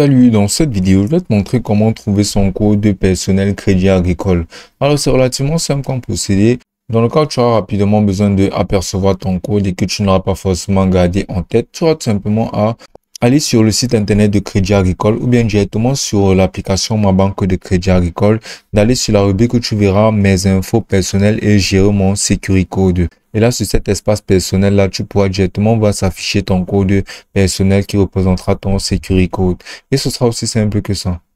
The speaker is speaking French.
Salut, dans cette vidéo, je vais te montrer comment trouver son code de personnel crédit agricole. Alors, c'est relativement simple comme procédé. Dans le cas où tu auras rapidement besoin de apercevoir ton code et que tu n'auras pas forcément gardé en tête, tu auras tout simplement à Aller sur le site internet de Crédit Agricole ou bien directement sur l'application Ma Banque de Crédit Agricole, d'aller sur la rubrique où tu verras mes infos personnelles et gérer mon Security Code. Et là, sur cet espace personnel, là, tu pourras directement voir s'afficher ton code personnel qui représentera ton Sécuricode. Code. Et ce sera aussi simple que ça.